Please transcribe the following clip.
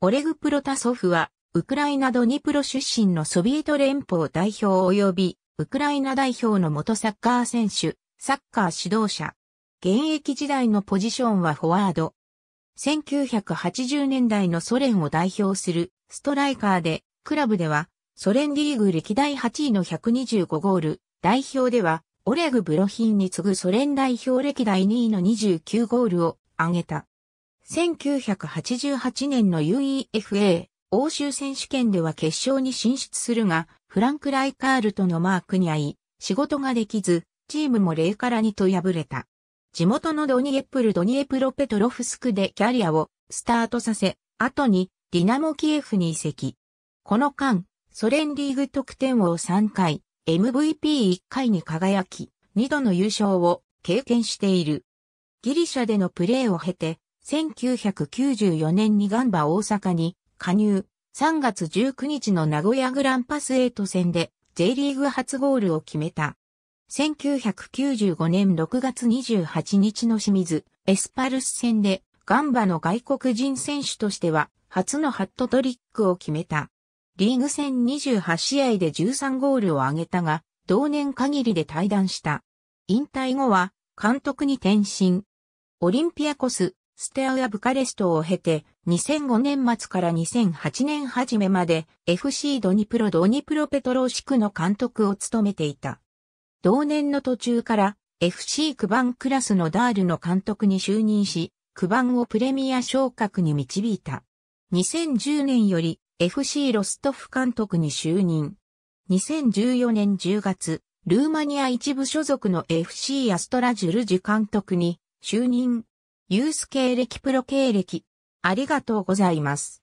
オレグ・プロタソフは、ウクライナドニプロ出身のソビエト連邦代表及び、ウクライナ代表の元サッカー選手、サッカー指導者。現役時代のポジションはフォワード。1980年代のソ連を代表するストライカーで、クラブではソ連リーグ歴代8位の125ゴール、代表ではオレグ・ブロヒンに次ぐソ連代表歴代2位の29ゴールを挙げた。1988年の UEFA 欧州選手権では決勝に進出するが、フランク・ライカールとのマークに合い、仕事ができず、チームも0から2と敗れた。地元のドニエプル・ドニエプロペトロフスクでキャリアをスタートさせ、後にディナモ・キエフに移籍。この間、ソ連リーグ得点王3回、MVP1 回に輝き、2度の優勝を経験している。ギリシャでのプレーを経て、1994年にガンバ大阪に加入、3月19日の名古屋グランパス8戦で J リーグ初ゴールを決めた。1995年6月28日の清水、エスパルス戦で、ガンバの外国人選手としては、初のハットトリックを決めた。リーグ戦28試合で13ゴールを挙げたが、同年限りで退団した。引退後は、監督に転身。オリンピアコス、ステアア・ブカレストを経て、2005年末から2008年初めまで FC ドニプロドニプロペトローシクの監督を務めていた。同年の途中から FC クバンクラスのダールの監督に就任し、クバンをプレミア昇格に導いた。2010年より FC ロストフ監督に就任。2014年10月、ルーマニア一部所属の FC アストラジュルジュ監督に就任。ユース経歴プロ経歴。ありがとうございます。